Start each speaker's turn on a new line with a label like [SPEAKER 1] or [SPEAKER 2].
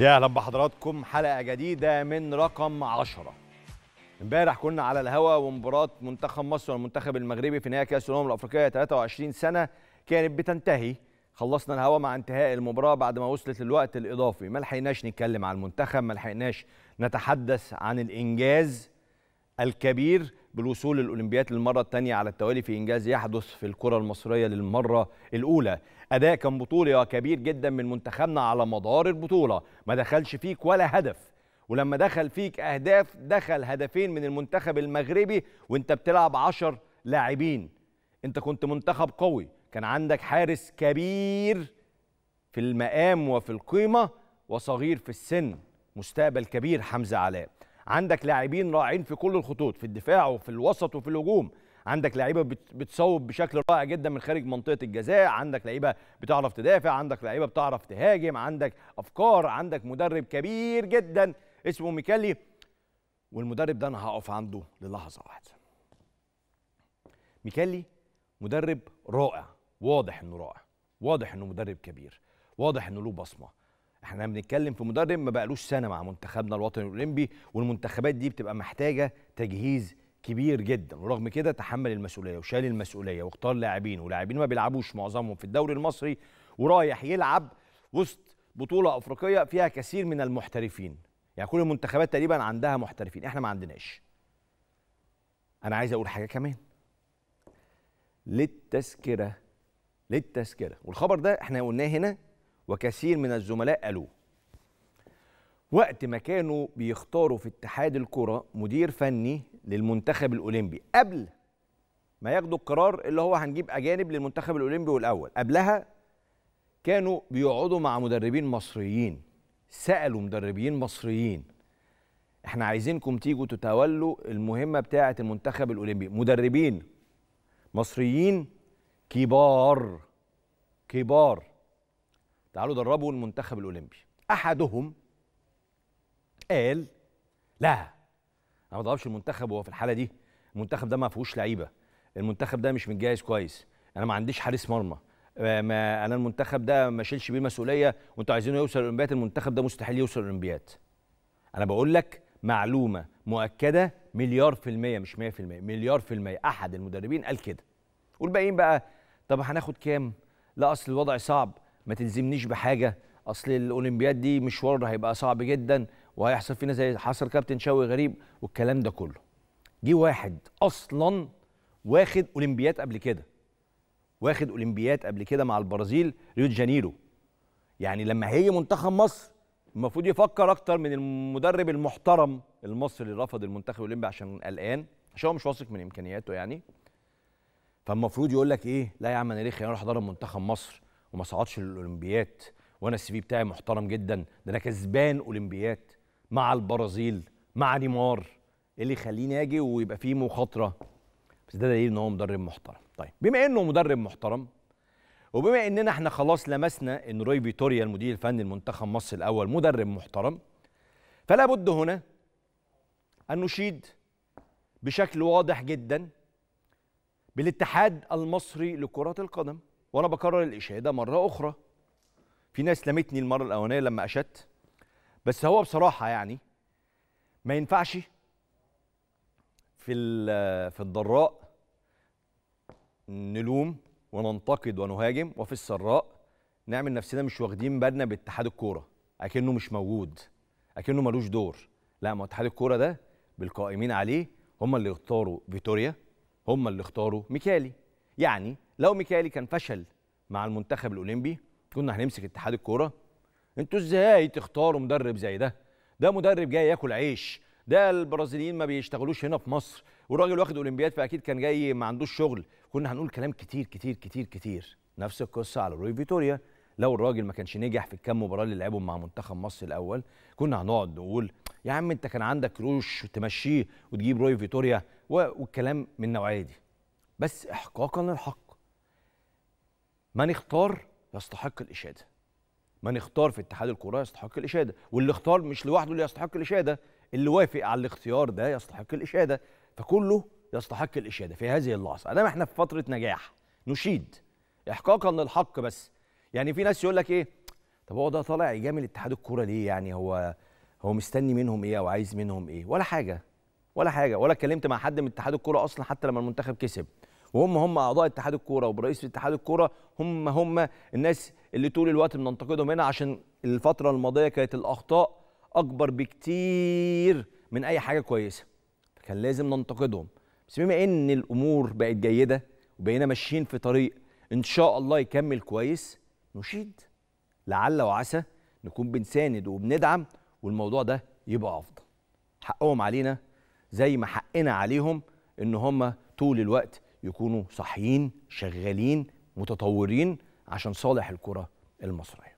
[SPEAKER 1] يا اهلا
[SPEAKER 2] بحضراتكم حلقه جديده من رقم 10 امبارح كنا على الهوا ومباراه منتخب مصر والمنتخب المغربي في نهائي كاس الامم الافريقيه 23 سنه كانت بتنتهي خلصنا الهوا مع انتهاء المباراه بعد ما وصلت للوقت الاضافي ما لحقناش نتكلم عن المنتخب ما لحقناش نتحدث عن الانجاز الكبير بالوصول للأولمبياد للمرة الثانية على التوالي في إنجاز يحدث في الكرة المصرية للمرة الأولى أداء كان بطولي كبير جدا من منتخبنا على مدار البطولة ما دخلش فيك ولا هدف ولما دخل فيك أهداف دخل هدفين من المنتخب المغربي وانت بتلعب عشر لاعبين انت كنت منتخب قوي كان عندك حارس كبير في المقام وفي القيمة وصغير في السن مستقبل كبير حمزة علاء عندك لاعبين رائعين في كل الخطوط في الدفاع وفي الوسط وفي الهجوم عندك لعيبه بتصوب بشكل رائع جدا من خارج منطقه الجزاء عندك لعيبه بتعرف تدافع عندك لعيبه بتعرف تهاجم عندك افكار عندك مدرب كبير جدا اسمه ميكالي والمدرب ده انا هقف عنده للحظه واحده ميكالي مدرب رائع واضح انه رائع واضح انه مدرب كبير واضح انه له بصمه احنا بنتكلم في مدرب ما بقالوش سنه مع منتخبنا الوطني الاولمبي والمنتخبات دي بتبقى محتاجه تجهيز كبير جدا ورغم كده تحمل المسؤوليه وشال المسؤوليه واختار لاعبين ولاعبين ما بيلعبوش معظمهم في الدوري المصري ورايح يلعب وسط بطوله افريقيه فيها كثير من المحترفين يعني كل المنتخبات تقريبا عندها محترفين احنا ما عندناش انا عايز اقول حاجه كمان للتذكره للتذكره والخبر ده احنا قلناه هنا وكثير من الزملاء قالوه وقت ما كانوا بيختاروا في اتحاد الكرة مدير فني للمنتخب الأولمبي قبل ما ياخدوا القرار اللي هو هنجيب أجانب للمنتخب الأولمبي والأول قبلها كانوا بيقعدوا مع مدربين مصريين سألوا مدربين مصريين احنا عايزينكم تيجوا تتولوا المهمة بتاعة المنتخب الأولمبي مدربين مصريين كبار كبار تعالوا دربوا المنتخب الاولمبي احدهم قال لا انا ما ضربش المنتخب وهو في الحاله دي المنتخب ده ما فيهوش لعيبه المنتخب ده مش متجهز كويس انا ما عنديش حارس مرمى آه، ما انا المنتخب ده ما شيلش بيه مسؤوليه وانتوا عايزينه يوصل الاولمبيات المنتخب ده مستحيل يوصل الاولمبيات انا بقول لك معلومه مؤكده مليار في الميه مش 100% مليار في الميه احد المدربين قال كده والباقيين بقى طب هناخد كام لا اصل الوضع صعب ما تلزمنيش بحاجه اصل الاولمبياد دي مشوار هيبقى صعب جدا وهيحصل فينا زي حصل كابتن شوقي غريب والكلام ده كله جه واحد اصلا واخد اولمبياد قبل كده واخد اولمبياد قبل كده مع البرازيل ريو دي جانيرو يعني لما هيجي منتخب مصر المفروض يفكر اكتر من المدرب المحترم المصري اللي رفض المنتخب الاولمبي عشان قلقان عشان هو مش واثق من امكانياته يعني فالمفروض يقول لك ايه لا يا عم انا ليه خيار اروح منتخب مصر وما صعدش للاولمبياد وانا السي في بتاعي محترم جدا ده انا كسبان اولمبياد مع البرازيل مع نيمار إيه اللي يخليني اجي ويبقى فيه مخاطره بس ده دليل ان هو مدرب محترم طيب بما انه مدرب محترم وبما اننا احنا خلاص لمسنا ان روي فيتوريا المدير الفني لمنتخب مصر الاول مدرب محترم فلا بد هنا ان نشيد بشكل واضح جدا بالاتحاد المصري لكره القدم وانا بكرر الاشاده مره اخرى في ناس لمتني المره الاولانيه لما اشدت بس هو بصراحه يعني ما ينفعش في في الضراء نلوم وننتقد ونهاجم وفي السراء نعمل نفسنا مش واخدين بالنا باتحاد الكوره اكنه مش موجود اكنه ملوش دور لا ما اتحاد الكوره ده بالقائمين عليه هم اللي اختاروا فيتوريا هم اللي اختاروا ميكالي يعني لو ميكالي كان فشل مع المنتخب الاولمبي كنا هنمسك اتحاد الكوره انتوا ازاي تختاروا مدرب زي ده ده مدرب جاي ياكل عيش ده البرازيليين ما بيشتغلوش هنا في مصر والراجل واخد اولمبياد فاكيد كان جاي ما عندوش شغل كنا هنقول كلام كتير كتير كتير كتير نفس القصه على روي فيتوريا لو الراجل ما كانش نجح في الكام مباراه اللي لعبهم مع منتخب مصر الاول كنا هنقعد نقول يا عم انت كان عندك روش تمشيه وتجيب روي فيتوريا والكلام من النوعيه دي بس احقاقا للحق من اختار يستحق الإشادة من اختار في اتحاد الكرة يستحق الإشادة واللي اختار مش لوحده اللي يستحق الإشادة اللي وافق على الاختيار ده يستحق الإشادة فكله يستحق الإشادة في هذه اللحظة ادام احنا في فترة نجاح نشيد إحقاقا للحق بس يعني في ناس يقول لك إيه طب هو ده طالع يجامل اتحاد الكرة ليه يعني هو هو مستني منهم إيه أو عايز منهم إيه ولا حاجة ولا حاجة ولا اتكلمت مع حد من اتحاد الكرة أصلا حتى لما المنتخب كسب وهم هم اعضاء اتحاد الكوره وبرئيس اتحاد الكوره هم هم الناس اللي طول الوقت بننتقدهم هنا عشان الفتره الماضيه كانت الاخطاء اكبر بكتير من اي حاجه كويسه فكان لازم ننتقدهم بس بما ان الامور بقت جيده وبقينا ماشيين في طريق ان شاء الله يكمل كويس نشيد لعل وعسى نكون بنساند وبندعم والموضوع ده يبقى افضل حقهم علينا زي ما حقنا عليهم ان هم طول الوقت يكونوا صاحيين شغالين متطورين عشان صالح الكره المصريه